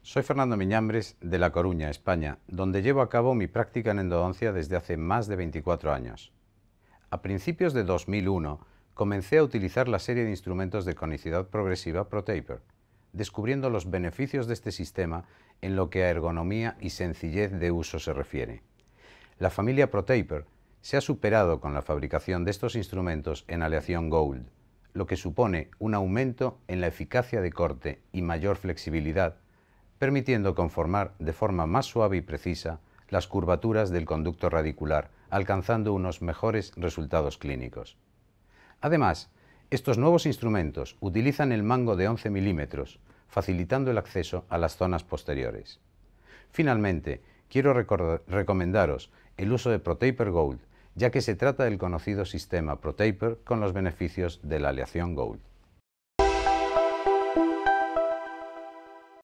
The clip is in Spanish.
Soy Fernando Miñambres de La Coruña, España, donde llevo a cabo mi práctica en endodoncia desde hace más de 24 años. A principios de 2001 comencé a utilizar la serie de instrumentos de conicidad progresiva ProTaper, descubriendo los beneficios de este sistema en lo que a ergonomía y sencillez de uso se refiere la familia ProTaper se ha superado con la fabricación de estos instrumentos en aleación Gold, lo que supone un aumento en la eficacia de corte y mayor flexibilidad, permitiendo conformar de forma más suave y precisa las curvaturas del conducto radicular, alcanzando unos mejores resultados clínicos. Además, estos nuevos instrumentos utilizan el mango de 11 milímetros, facilitando el acceso a las zonas posteriores. Finalmente, quiero recomendaros el uso de ProTaper Gold, ya que se trata del conocido sistema ProTaper con los beneficios de la aleación Gold.